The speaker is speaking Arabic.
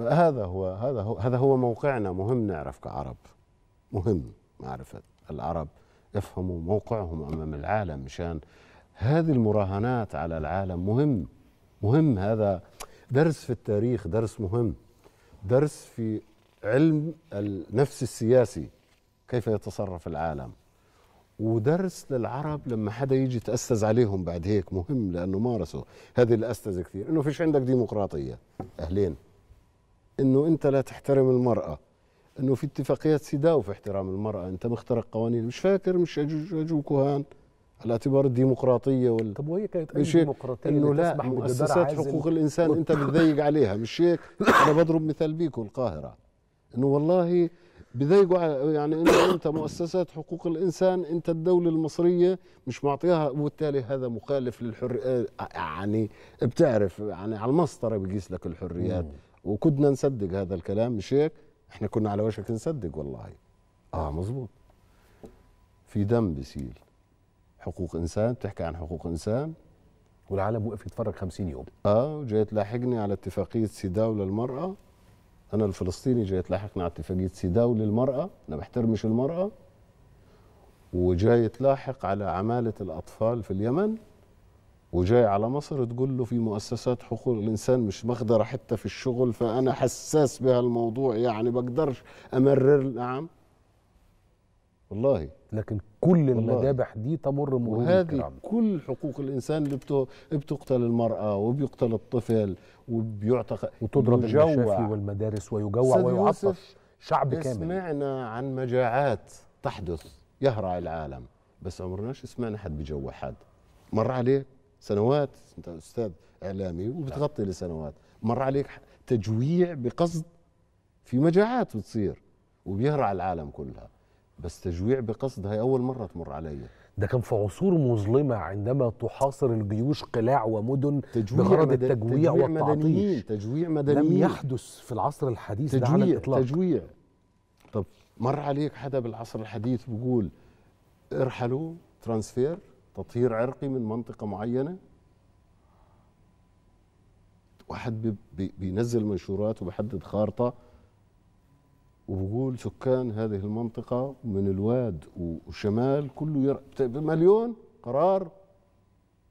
هذا هو هذا هو هذا هو موقعنا مهم نعرف كعرب مهم معرفة العرب يفهموا موقعهم أمام العالم مشان هذه المراهنات على العالم مهم مهم هذا درس في التاريخ درس مهم درس في علم النفس السياسي كيف يتصرف العالم ودرس للعرب لما حدا يجي تأسز عليهم بعد هيك مهم لأنه مارسوا هذه اللي كثير أنه فيش عندك ديمقراطية أهلين انه انت لا تحترم المراه انه في اتفاقيات سيداو في احترام المراه انت مخترق قوانين مش فاكر مش اجوج اجو كوهان على اعتبار الديمقراطيه وال طب وهي كانت مش ديمقراطيه انه لا مؤسسات حقوق الانسان انت بتضيق عليها مش هيك انا بضرب مثال بيكو القاهره انه والله بضايقوا يعني انه انت مؤسسات حقوق الانسان انت الدوله المصريه مش معطيها وبالتالي هذا مخالف للحريه يعني بتعرف يعني على المسطره بقيس لك الحريات وكنا نصدق هذا الكلام مش هيك احنا كنا على وشك نصدق والله اه مزبوط في دم بسيل حقوق انسان بتحكي عن حقوق انسان والعالم وقف يتفرج 50 يوم اه وجاي تلاحقني على اتفاقيه سيداو للمراه انا الفلسطيني جاي تلاحقني على اتفاقيه سيداو للمراه انا بحترمش المراه وجاي تلاحق على عماله الاطفال في اليمن وجاي على مصر تقول له في مؤسسات حقوق الانسان مش مخدره حتى في الشغل فانا حساس بهالموضوع يعني بقدرش امرر نعم والله لكن كل والله. المذابح دي تمر مرور وهذه كل حقوق الانسان اللي بتقتل المراه وبيقتل الطفل وبيعتق وتضرب المشافي والمدارس ويجوع ويعطش شعب كامل سمعنا عن مجاعات تحدث يهرع العالم بس عمرناش سمعنا حد بيجوع حد مر عليك سنوات انت استاذ اعلامي وبتغطي لسنوات مر عليك تجويع بقصد في مجاعات بتصير وبيهرع العالم كلها بس تجويع بقصد هاي اول مره تمر علي ده كان في عصور مظلمه عندما تحاصر الجيوش قلاع ومدن تجويع بغرض مدن التجويع تجويع مدنيين تجويع مدنيين لم يحدث في العصر الحديث تجويع ده على الاطلاق تجويع طب مر عليك حدا بالعصر الحديث بيقول ارحلوا ترانسفير تطهير عرقي من منطقه معينه واحد بينزل منشورات وبحدد خارطه وبقول سكان هذه المنطقه من الواد وشمال كله يرق مليون قرار